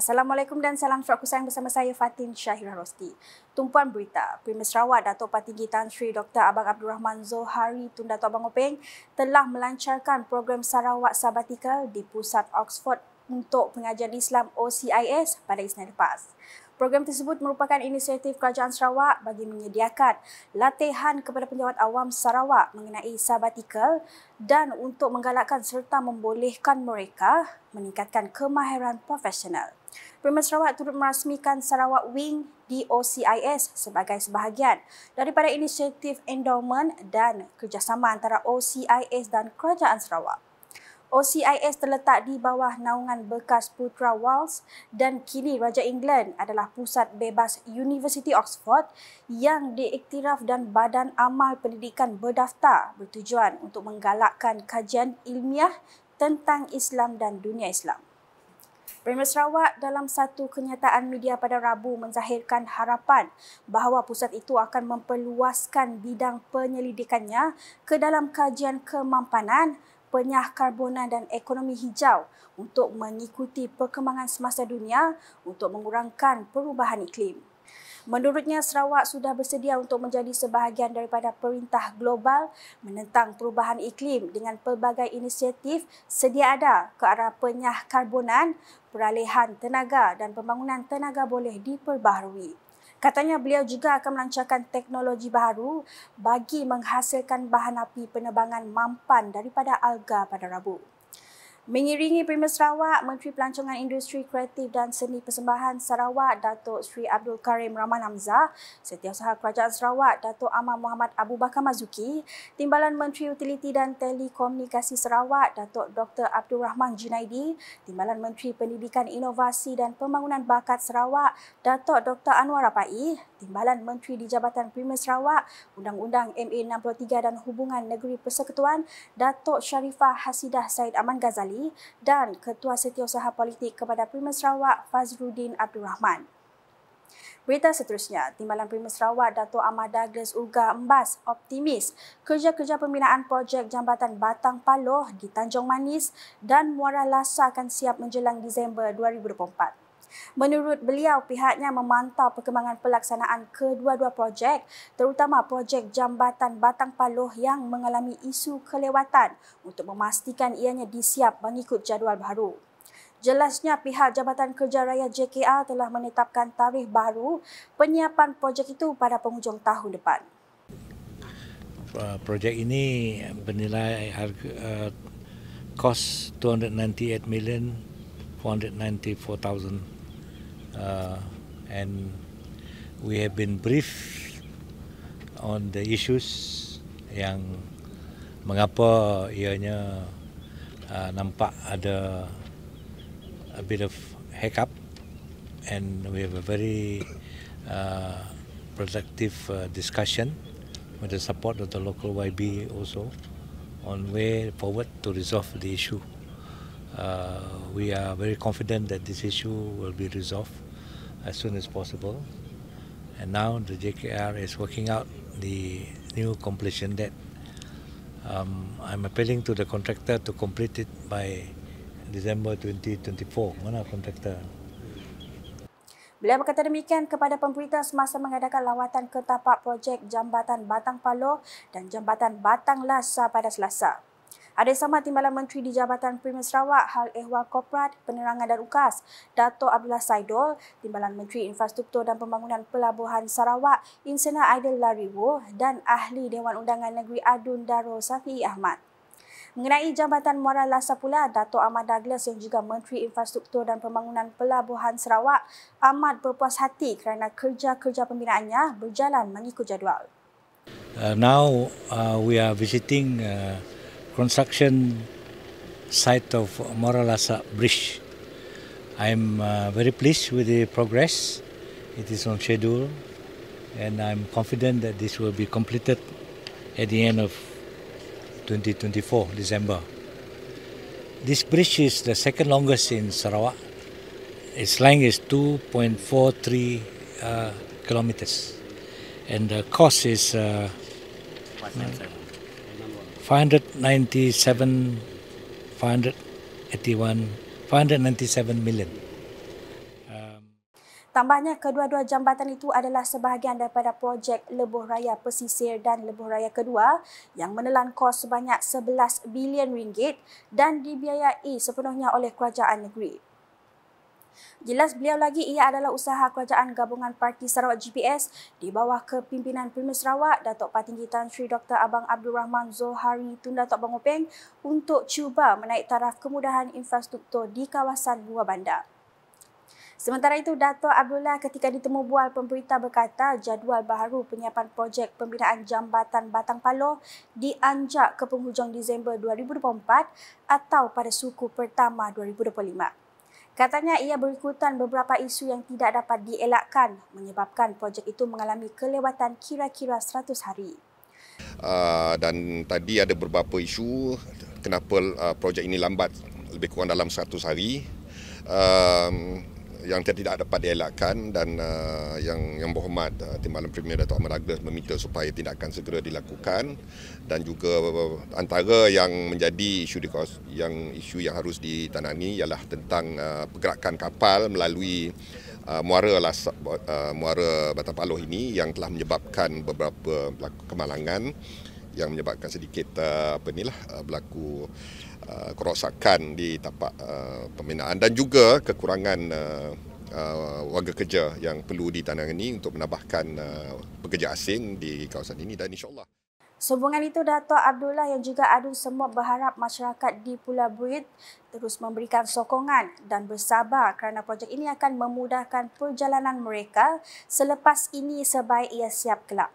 Assalamualaikum dan salam surat kusayang bersama saya Fatin Syahira Rosti. Tumpuan berita, Premier Sarawak Dato' Patinggi Tan Sri Dr. Abang Abdul Rahman Zohari Tun Dato' Abang Openg telah melancarkan program Sarawak Sabatikal di Pusat Oxford untuk pengajian Islam OCIS pada Isnin lepas. Program tersebut merupakan inisiatif Kerajaan Sarawak bagi menyediakan latihan kepada penjawat awam Sarawak mengenai sabatikal dan untuk menggalakkan serta membolehkan mereka meningkatkan kemahiran profesional. Premier Sarawak turut merasmikan Sarawak Wing di OCIS sebagai sebahagian daripada inisiatif endowment dan kerjasama antara OCIS dan Kerajaan Sarawak. OCIS terletak di bawah naungan bekas Putra Wales dan kini Raja England adalah pusat bebas University Oxford yang diiktiraf dan badan amal pendidikan berdaftar bertujuan untuk menggalakkan kajian ilmiah tentang Islam dan dunia Islam. Premier Sarawak dalam satu kenyataan media pada Rabu menzahirkan harapan bahawa pusat itu akan memperluaskan bidang penyelidikannya ke dalam kajian kemampanan, penyah karbonan dan ekonomi hijau untuk mengikuti perkembangan semasa dunia untuk mengurangkan perubahan iklim. Menurutnya Sarawak sudah bersedia untuk menjadi sebahagian daripada perintah global menentang perubahan iklim dengan pelbagai inisiatif sedia ada ke arah penyah karbonan, peralihan tenaga dan pembangunan tenaga boleh diperbaharui. Katanya beliau juga akan melancarkan teknologi baru bagi menghasilkan bahan api penerbangan mampan daripada alga pada Rabu. Mengiringi Prima Sarawak, Menteri Pelancongan Industri Kreatif dan Seni Persembahan Sarawak, Datuk Sri Abdul Karim Rahman Hamzah, Setiausaha Kerajaan Sarawak, Datuk Ahmad Muhammad Abu Bakar Mazuki, Timbalan Menteri Utiliti dan Telekomunikasi Sarawak, Datuk Dr. Abdul Rahman Junaidi, Timbalan Menteri Pendidikan Inovasi dan Pembangunan Bakat Sarawak, Datuk Dr. Anwar Rapai, Timbalan Menteri di Jabatan Premier Sarawak, Undang-Undang MA63 dan Hubungan Negeri Persekutuan, Datuk Sharifah Hasidah Said Aman Ghazali dan Ketua Setiausaha Politik kepada Premier Sarawak, Fazrudin Abdul Rahman. Berita seterusnya, Timbalan Primer Sarawak Dato' Ahmad Grace Uga Embas optimis kerja-kerja pembinaan projek Jambatan Batang Paloh di Tanjung Manis dan Muara Lasa akan siap menjelang Disember 2024. Menurut beliau, pihaknya memantau perkembangan pelaksanaan kedua-dua projek, terutama projek jambatan Batang Paloh yang mengalami isu kelewatan untuk memastikan ianya disiap mengikut jadual baru. Jelasnya pihak Jabatan Kerja Raya JKR telah menetapkan tarikh baru penyiapan projek itu pada penghujung tahun depan. Uh, projek ini bernilai harga uh, kos 298 million 494,000 uh, and we have been briefed on the issues yang mengapa ianya uh, nampak ada a bit of hiccup and we have a very uh, productive uh, discussion with the support of the local YB also on way forward to resolve the issue. Uh, we are very confident that this issue will be resolved as soon as possible. And now the JKR is working out the new completion date. Um, I'm appealing to the contractor to complete it by December 2024. Mana contractor? Beliau berkata demikian kepada pemberita semasa mengadakan lawatan ke tapak projek Jambatan Batang Paloh dan Jambatan Batang Lasa pada Selasa. Ada sama Timbalan Menteri di Jabatan Premier Sarawak, Hal Ehwal Korporat, Penerangan dan Ukas, Dato Abdullah Saidol, Timbalan Menteri Infrastruktur dan Pembangunan Pelabuhan Sarawak, Insana Aidil Lariwo dan Ahli Dewan Undangan Negeri Adun Darul Safi Ahmad. Mengenai jabatan Muara Lasa pula, Dato' Ahmad Douglas yang juga Menteri Infrastruktur dan Pembangunan Pelabuhan Sarawak amat berpuas hati kerana kerja-kerja pembinaannya berjalan mengikut jadual. Uh, now uh, we are visiting uh, construction site of Moralasa Bridge. I am uh, very pleased with the progress. It is on schedule and I'm confident that this will be completed at the end of 2024, December. This bridge is the second longest in Sarawak. Its length is 2.43 uh, kilometers and the cost is uh, 597 million. Um, Tambahnya, kedua-dua jambatan itu adalah sebahagian daripada projek Lebuh Raya Pesisir dan Lebuh Raya Kedua yang menelan kos sebanyak 11 bilion ringgit dan dibiayai sepenuhnya oleh kerajaan negeri. Jelas beliau lagi ia adalah usaha kerajaan gabungan Parti Sarawak GPS di bawah kepimpinan Premier Sarawak Datuk Patinggi Tan Sri Dr. Abang Abdul Rahman Zohari Tun Datuk Bangopeng untuk cuba menaik taraf kemudahan infrastruktur di kawasan Buah Bandar. Sementara itu, Datuk Abdullah ketika ditemu bual pemberita berkata jadual baru penyiapan projek pembinaan jambatan Batang Paloh dianjak ke penghujung Disember 2024 atau pada suku pertama 2025. Katanya ia berikutan beberapa isu yang tidak dapat dielakkan menyebabkan projek itu mengalami kelewatan kira-kira 100 hari. Uh, dan tadi ada beberapa isu kenapa uh, projek ini lambat lebih kurang dalam 100 hari. Uh, yang tidak dapat dielakkan dan uh, yang yang berhormat uh, Timbalan Premier datuk Ahmad Douglas meminta supaya tindakan segera dilakukan dan juga uh, antara yang menjadi isu di kos yang isu yang harus ditanami ialah tentang uh, pergerakan kapal melalui uh, muara Las, uh, muara Batang Paloh ini yang telah menyebabkan beberapa kemalangan yang menyebabkan sedikit uh, apa inilah uh, berlaku uh, Uh, kerosakan di tapak uh, pembinaan dan juga kekurangan uh, uh, warga kerja yang perlu ditangani untuk menambahkan uh, pekerja asing di kawasan ini dan insyaAllah. Sehubungan itu, Dato' Abdullah yang juga adun semua berharap masyarakat di Pulau Buit terus memberikan sokongan dan bersabar kerana projek ini akan memudahkan perjalanan mereka selepas ini sebaik ia siap kelak.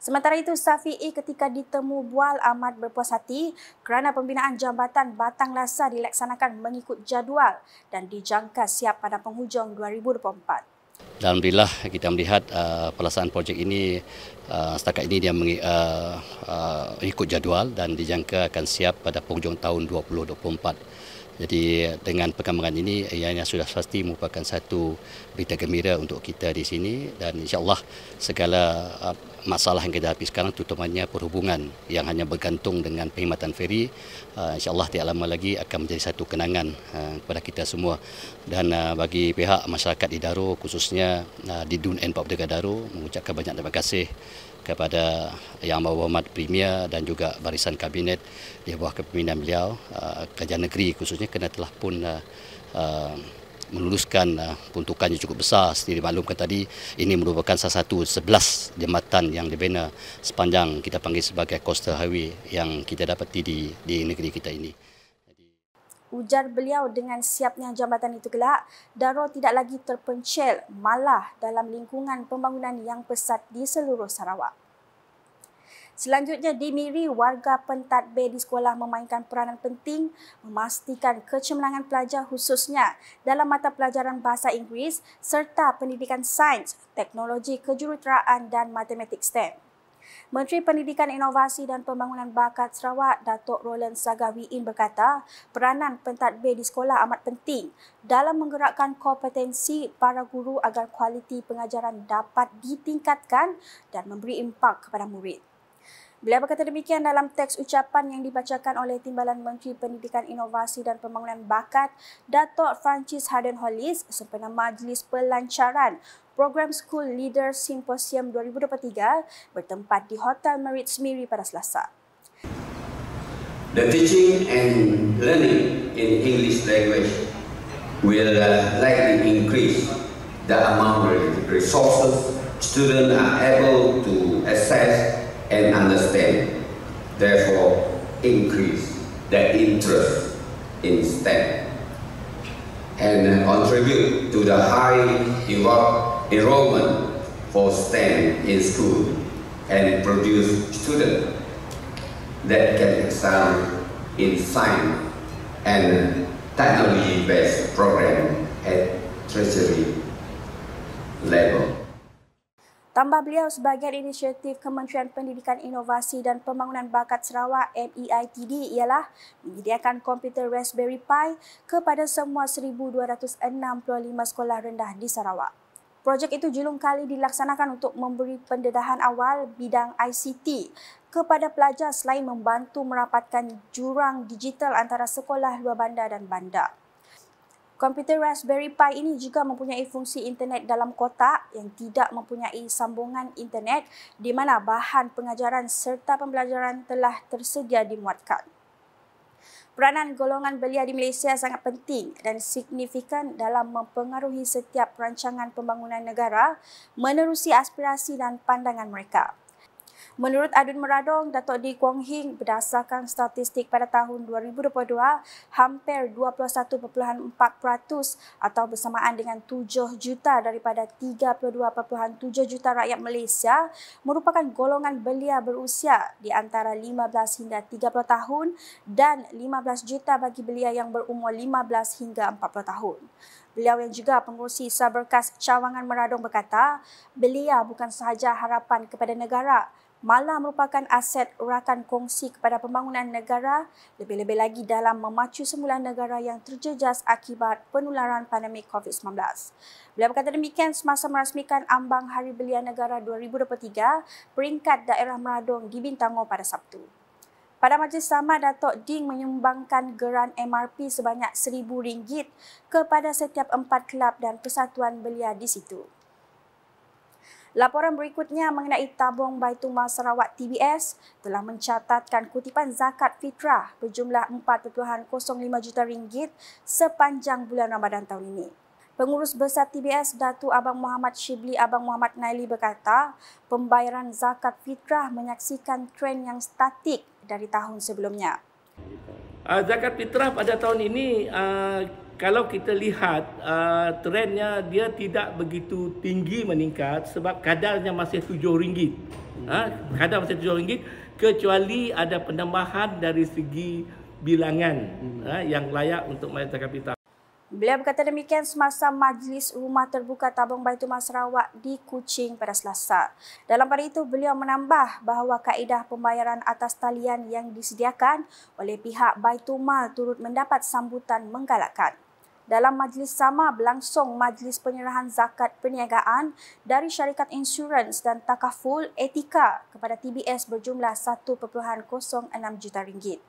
Sementara itu, Safi'i ketika ditemu bual amat berpuas hati kerana pembinaan jambatan Batang Lasa dilaksanakan mengikut jadual dan dijangka siap pada penghujung 2024. bila kita melihat uh, pelaksanaan projek ini uh, setakat ini dia mengi, uh, uh, ikut jadual dan dijangka akan siap pada penghujung tahun 2024. Jadi dengan perkembangan ini ianya sudah pasti merupakan satu berita gembira untuk kita di sini dan insyaallah segala uh, masalah yang kita hadapi sekarang terutamanya perhubungan yang hanya bergantung dengan perkhidmatan feri uh, insyaallah tidak lama lagi akan menjadi satu kenangan uh, kepada kita semua dan bagi pihak masyarakat di Daro khususnya di Dun N43 Daru mengucapkan banyak terima kasih kepada Yang Berhormat Premier dan juga barisan kabinet di bawah kepimpinan beliau uh, kerajaan negeri khususnya kena telah pun uh, uh, meluluskan peruntukan yang cukup besar sendiri maklumkan tadi ini merupakan salah satu 11 jematan yang dibina sepanjang kita panggil sebagai coastal highway yang kita dapati di, di negeri kita ini ujar beliau dengan siapnya jambatan itu gelak Daro tidak lagi terpencil malah dalam lingkungan pembangunan yang pesat di seluruh Sarawak. Selanjutnya di Miri, warga pentadbir di sekolah memainkan peranan penting memastikan kecemerlangan pelajar khususnya dalam mata pelajaran bahasa Inggeris serta pendidikan sains, teknologi kejuruteraan dan matematik STEM. Menteri Pendidikan Inovasi dan Pembangunan Bakat Sarawak, Datuk Roland Sagawiin berkata, peranan pentadbir di sekolah amat penting dalam menggerakkan kompetensi para guru agar kualiti pengajaran dapat ditingkatkan dan memberi impak kepada murid. Beliau berkata demikian dalam teks ucapan yang dibacakan oleh Timbalan Menteri Pendidikan Inovasi dan Pembangunan Bakat, Datuk Francis Harden Hollis, sempena Majlis Pelancaran Program School Leader Symposium 2023 bertempat di Hotel Merit Semiri pada Selasa. The teaching and learning in English language will uh, likely increase the amount of resources students are able to access and understand. Therefore, increase the interest in STEM and uh, contribute to the high development enrollment for STEM in school and produce students that can excel in science and technology-based program at treasury level. Tambah beliau sebagai inisiatif Kementerian Pendidikan Inovasi dan Pembangunan Bakat Sarawak MEITD ialah menyediakan komputer Raspberry Pi kepada semua 1,265 sekolah rendah di Sarawak. Projek itu julung kali dilaksanakan untuk memberi pendedahan awal bidang ICT kepada pelajar selain membantu merapatkan jurang digital antara sekolah luar bandar dan bandar. Komputer Raspberry Pi ini juga mempunyai fungsi internet dalam kotak yang tidak mempunyai sambungan internet di mana bahan pengajaran serta pembelajaran telah tersedia dimuatkan peranan golongan belia di Malaysia sangat penting dan signifikan dalam mempengaruhi setiap perancangan pembangunan negara menerusi aspirasi dan pandangan mereka. Menurut Adun Meradong, Datuk Di Kuang Hing berdasarkan statistik pada tahun 2022, hampir 21.4% atau bersamaan dengan 7 juta daripada 32.7 juta rakyat Malaysia merupakan golongan belia berusia di antara 15 hingga 30 tahun dan 15 juta bagi belia yang berumur 15 hingga 40 tahun. Beliau yang juga pengurusi Saberkas Cawangan Meradong berkata, belia bukan sahaja harapan kepada negara Malah merupakan aset rakan kongsi kepada pembangunan negara, lebih-lebih lagi dalam memacu semula negara yang terjejas akibat penularan pandemik COVID-19. Beliau berkata demikian semasa merasmikan Ambang Hari belia Negara 2023, peringkat daerah Meradong di Bintango pada Sabtu. Pada majlis sama, Datuk Ding menyumbangkan geran MRP sebanyak RM1,000 kepada setiap empat kelab dan persatuan belia di situ. Laporan berikutnya mengenai tabung Baitumah Sarawak TBS telah mencatatkan kutipan zakat fitrah berjumlah 4.05 juta ringgit sepanjang bulan Ramadan tahun ini. Pengurus Besar TBS Datu Abang Muhammad Shibli Abang Muhammad Naili berkata, pembayaran zakat fitrah menyaksikan tren yang statik dari tahun sebelumnya. Ah, zakat fitrah pada tahun ini ah, kalau kita lihat uh, trennya dia tidak begitu tinggi meningkat sebab kadarnya masih RM7. ha? kadar masih RM7 kecuali ada penambahan dari segi bilangan hmm. ha? yang layak untuk mayat kapital. Beliau berkata demikian semasa majlis rumah terbuka Tabung Baitul Masrawak di Kuching pada Selasa. Dalam pada itu, beliau menambah bahawa kaedah pembayaran atas talian yang disediakan oleh pihak Baitul Mal turut mendapat sambutan menggalakkan dalam majlis sama berlangsung majlis penyerahan zakat perniagaan dari syarikat insurans dan takaful etika kepada TBS berjumlah 1.06 juta ringgit.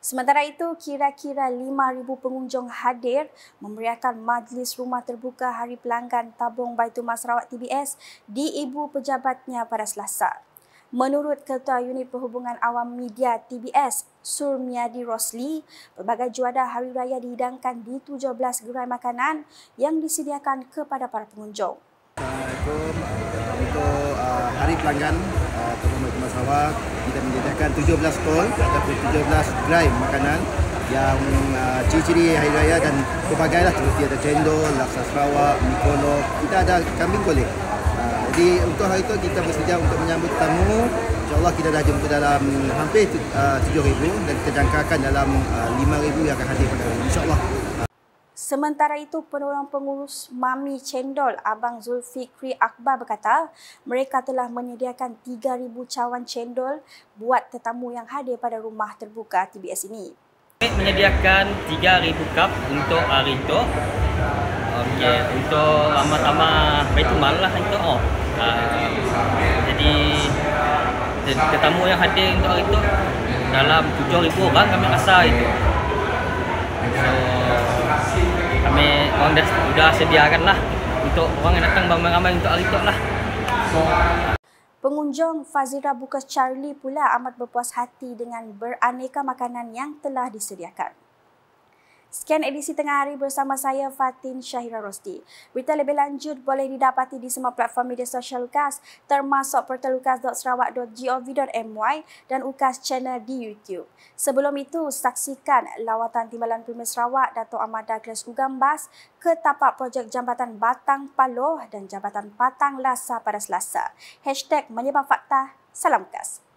Sementara itu, kira-kira 5,000 pengunjung hadir memeriahkan Majlis Rumah Terbuka Hari Pelanggan Tabung Baitul masrawat TBS di Ibu Pejabatnya pada Selasa. Menurut Ketua Unit Perhubungan Awam Media TBS, Surmiadi Rosli, pelbagai juadah Hari Raya dihidangkan di 17 gerai makanan yang disediakan kepada para pengunjung. Assalamualaikum. Untuk uh, Hari Pelanggan, uh, Tuan uh, Rumah Sawak, kita menyediakan 17 kol ataupun 17 gerai makanan yang uh, ciri-ciri Hari Raya dan pelbagai lah. Seperti ada cendol, laksa Sarawak, mikolo. Kita ada kambing kolik. Jadi untuk hari itu kita bersedia untuk menyambut tamu. Insya Allah kita dah jumpa dalam hampir uh, 7,000 dan kita jangkakan dalam uh, 5,000 yang akan hadir pada hari ini. InsyaAllah. Sementara itu, penolong pengurus Mami Cendol, Abang Zulfikri Akbar berkata, mereka telah menyediakan 3,000 cawan cendol buat tetamu yang hadir pada rumah terbuka TBS ini. Kami menyediakan 3,000 cup untuk hari uh, itu Okey, untuk ramah-ramah Baitul Mal lah itu. Oh. Ah, uh, jadi tetamu yang hadir untuk hari itu dalam 7000 orang kami rasa itu. So, kami orang dah sudah sediakan lah untuk orang yang datang ramai-ramai untuk hari itu lah. Pengunjung Fazira Bukas Charlie pula amat berpuas hati dengan beraneka makanan yang telah disediakan. Sekian edisi tengah hari bersama saya Fatin Syahira Rosti. Berita lebih lanjut boleh didapati di semua platform media sosial Lukas termasuk portal lukas.sarawak.gov.my dan Lukas channel di YouTube. Sebelum itu, saksikan lawatan Timbalan Premier Sarawak Datuk Ahmad Douglas Ugambas ke tapak projek Jambatan Batang Paloh dan Jambatan Batang Lasa pada Selasa. Hashtag Salam Lukas.